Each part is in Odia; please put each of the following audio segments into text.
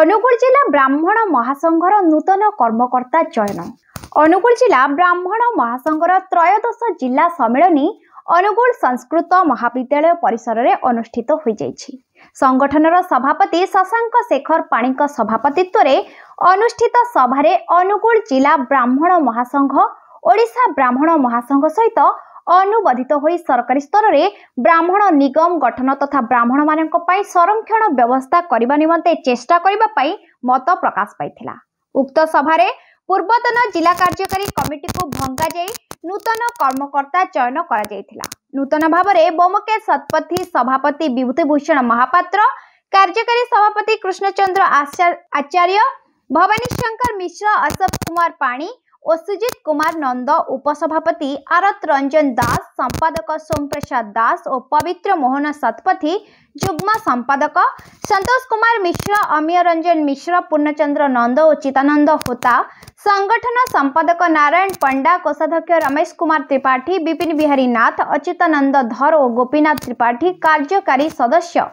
ଅନୁଗୁଳ ଜିଲ୍ଲା ବ୍ରାହ୍ମଣ ମହାସଂଘର ନୂତନ କର୍ମକର୍ତ୍ତା ଚୟନ ଅନୁଗୁଳ ଜିଲ୍ଲା ବ୍ରାହ୍ମଣ ମହାସଂଘର ତ୍ରୟୋଦଶ ଜିଲ୍ଲା ସମ୍ମିଳନୀ ଅନୁଗୁଳ ସଂସ୍କୃତ ମହାବିଦ୍ୟାଳୟ ପରିସରରେ ଅନୁଷ୍ଠିତ ହୋଇଯାଇଛି ସଂଗଠନର ସଭାପତି ଶଶାଙ୍କ ଶେଖର ପାଣିଙ୍କ ସଭାପତିତ୍ୱରେ ଅନୁଷ୍ଠିତ ସଭାରେ ଅନୁଗୁଳ ଜିଲ୍ଲା ବ୍ରାହ୍ମଣ ମହାସଂଘ ଓଡ଼ିଶା ବ୍ରାହ୍ମଣ ମହାସଂଘ ସହିତ ଅନୁମୋଦିତ ହୋଇ ସରକାରୀ ସ୍ତରରେ ବ୍ରାହ୍ମଣ ନିଗମ ଗଠନ ତଥା ବ୍ରାହ୍ମଣମାନଙ୍କ ପାଇଁ ସଂରକ୍ଷଣ ବ୍ୟବସ୍ଥା କରିବା ନିମନ୍ତେ ଚେଷ୍ଟା କରିବା ପାଇଁ ମତ ପ୍ରକାଶ ପାଇଥିଲା ଉକ୍ତ ସଭାରେ ପୂର୍ବତନ ଜିଲ୍ଲା କାର୍ଯ୍ୟକାରୀ କମିଟିକୁ ଭଙ୍ଗାଯାଇ ନୂତନ କର୍ମକର୍ତ୍ତା ଚୟନ କରାଯାଇଥିଲା ନୂତନ ଭାବରେ ବୋମକେଶ ଶତପଥୀ ସଭାପତି ବିଭୂତିଭୂଷଣ ମହାପାତ୍ର କାର୍ଯ୍ୟକାରୀ ସଭାପତି କୃଷ୍ଣଚନ୍ଦ୍ର ଆଚାର୍ଯ୍ୟ ଭବାନୀ ଶଙ୍କର ମିଶ୍ର ଅଶୋକ କୁମାର ପାଣି और सुजित कुमार नंद उपसभापति आरत रंजन दास संपादक सोम प्रसाद दास और पवित्र मोहन शतपथी जुग्म संपादक संतोष कुमार मिश्र अमीय रंजन मिश्र पूर्णचंद्र नंद और चितानंद होता संगठन संपादक नारायण पंडा कोषाध्यक्ष रमेश कुमार त्रिपाठी विपिन बिहारी नाथ अचितानंद धर और गोपीनाथ त्रिपाठी कार्यकारी सदस्य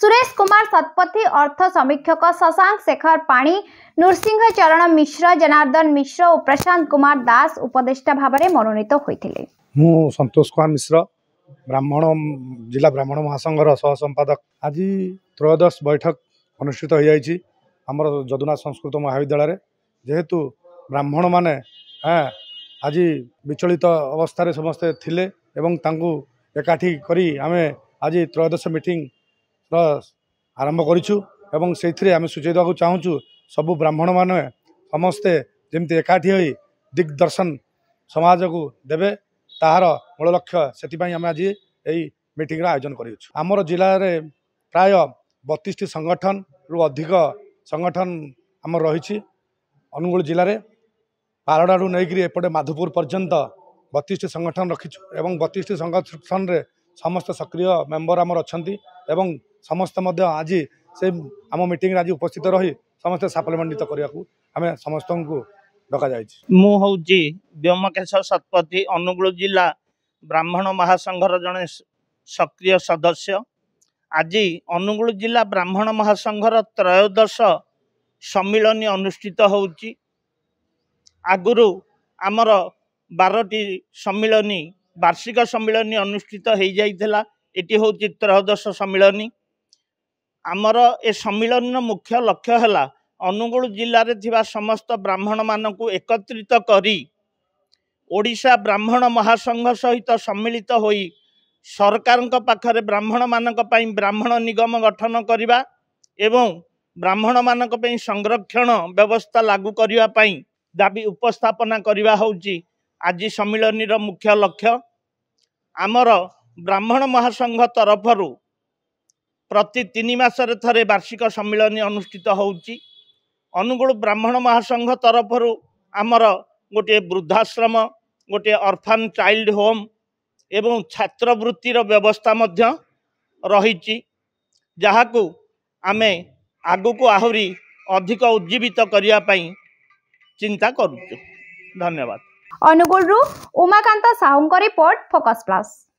ସୁରେଶ କୁମାର ଶତପଥୀ ଅର୍ଥ ସମୀକ୍ଷକ ଶଶାଙ୍କ ଶେଖର ପାଣି ନୃସିଂହ ଚରଣ ମିଶ୍ର ଜନାର୍ଦ୍ଦନ ମିଶ୍ର ଓ ପ୍ରଶାନ୍ତ କୁମାର ଦାସ ଉପଦେଷ୍ଟା ଭାବରେ ମନୋନୀତ ହୋଇଥିଲେ ମୁଁ ସନ୍ତୋଷ କୁମାର ମିଶ୍ର ବ୍ରାହ୍ମଣ ଜିଲ୍ଲା ବ୍ରାହ୍ମଣ ମହାସଂଘର ସହ ସମ୍ପାଦକ ଆଜି ତ୍ରୟୋଦଶ ବୈଠକ ଅନୁଷ୍ଠିତ ହୋଇଯାଇଛି ଆମର ଯଦୁନାଥ ସଂସ୍କୃତ ମହାବିଦ୍ୟାଳୟରେ ଯେହେତୁ ବ୍ରାହ୍ମଣମାନେ ଆଜି ବିଚଳିତ ଅବସ୍ଥାରେ ସମସ୍ତେ ଥିଲେ ଏବଂ ତାଙ୍କୁ ଏକାଠି କରି ଆମେ ଆଜି ତ୍ରୟୋଦଶ ମିଟିଂ ର ଆରମ୍ଭ କରିଛୁ ଏବଂ ସେଇଥିରେ ଆମେ ସୂଚାଇ ଦେବାକୁ ଚାହୁଁଛୁ ସବୁ ବ୍ରାହ୍ମଣମାନେ ସମସ୍ତେ ଯେମିତି ଏକାଠି ହୋଇ ଦିଗ୍ଦର୍ଶନ ସମାଜକୁ ଦେବେ ତାହାର ମୂଳ ଲକ୍ଷ୍ୟ ସେଥିପାଇଁ ଆମେ ଆଜି ଏହି ମିଟିଂର ଆୟୋଜନ କରିଅଛୁ ଆମର ଜିଲ୍ଲାରେ ପ୍ରାୟ ବତିଶଟି ସଂଗଠନରୁ ଅଧିକ ସଂଗଠନ ଆମର ରହିଛି ଅନୁଗୁଳ ଜିଲ୍ଲାରେ ପାରଡ଼ାରୁ ନେଇକିରି ଏପଟେ ମାଧପୁର ପର୍ଯ୍ୟନ୍ତ ବତିଶଟି ସଂଗଠନ ରଖିଛୁ ଏବଂ ବତିଶଟି ସଂଗଠନରେ ସମସ୍ତ ସକ୍ରିୟ ମେମ୍ବର ଆମର ଅଛନ୍ତି ଏବଂ ସମସ୍ତେ ମଧ୍ୟ ଆଜି ସେ ଆମ ମିଟିଂରେ ଆଜି ଉପସ୍ଥିତ ରହି ସମସ୍ତେ ସାଫଲ୍ୟମଣ୍ଡିତ କରିବାକୁ ଆମେ ସମସ୍ତଙ୍କୁ ଡକାଯାଇଛି ମୁଁ ହେଉଛି ବ୍ୟୋମକେଶ ଶତପଥୀ ଅନୁଗୁଳ ଜିଲ୍ଲା ବ୍ରାହ୍ମଣ ମହାସଂଘର ଜଣେ ସକ୍ରିୟ ସଦସ୍ୟ ଆଜି ଅନୁଗୁଳ ଜିଲ୍ଲା ବ୍ରାହ୍ମଣ ମହାସଂଘର ତ୍ରୟୋଦଶ ସମ୍ମିଳନୀ ଅନୁଷ୍ଠିତ ହେଉଛି ଆଗରୁ ଆମର ବାରଟି ସମ୍ମିଳନୀ ବାର୍ଷିକ ସମ୍ମିଳନୀ ଅନୁଷ୍ଠିତ ହେଇଯାଇଥିଲା ଏଠି ହେଉଛି ତ୍ରୟୋଦଶ ସମ୍ମିଳନୀ ଆମର ଏ ସମ୍ମିଳନୀର ମୁଖ୍ୟ ଲକ୍ଷ୍ୟ ହେଲା ଅନୁଗୁଳ ଜିଲ୍ଲାରେ ଥିବା ସମସ୍ତ ବ୍ରାହ୍ମଣମାନଙ୍କୁ ଏକତ୍ରିତ କରି ଓଡ଼ିଶା ବ୍ରାହ୍ମଣ ମହାସଂଘ ସହିତ ସମ୍ମିଳିତ ହୋଇ ସରକାରଙ୍କ ପାଖରେ ବ୍ରାହ୍ମଣମାନଙ୍କ ପାଇଁ ବ୍ରାହ୍ମଣ ନିଗମ ଗଠନ କରିବା ଏବଂ ବ୍ରାହ୍ମଣମାନଙ୍କ ପାଇଁ ସଂରକ୍ଷଣ ବ୍ୟବସ୍ଥା ଲାଗୁ କରିବା ପାଇଁ ଦାବି ଉପସ୍ଥାପନା କରିବା ହେଉଛି ଆଜି ସମ୍ମିଳନୀର ମୁଖ୍ୟ ଲକ୍ଷ୍ୟ ଆମର ବ୍ରାହ୍ମଣ ମହାସଂଘ ତରଫରୁ ପ୍ରତି ତିନି ମାସରେ ଥରେ ବାର୍ଷିକ ସମ୍ମିଳନୀ ଅନୁଷ୍ଠିତ ହେଉଛି ଅନୁଗୁଳ ବ୍ରାହ୍ମଣ ମହାସଂଘ ତରଫରୁ ଆମର ଗୋଟିଏ ବୃଦ୍ଧାଶ୍ରମ ଗୋଟିଏ ଅର୍ଫାନ୍ ଚାଇଲ୍ଡ ହୋମ୍ ଏବଂ ଛାତ୍ରବୃତ୍ତିର ବ୍ୟବସ୍ଥା ମଧ୍ୟ ରହିଛି ଯାହାକୁ ଆମେ ଆଗକୁ ଆହୁରି ଅଧିକ ଉଜ୍ଜୀବିତ କରିବା ପାଇଁ ଚିନ୍ତା କରୁଛୁ ଧନ୍ୟବାଦ ଅନୁଗୁଳରୁ ଉମାକାନ୍ତ ସାହୁଙ୍କ ରିପୋର୍ଟ ଫୋକସ୍ ପ୍ଲସ୍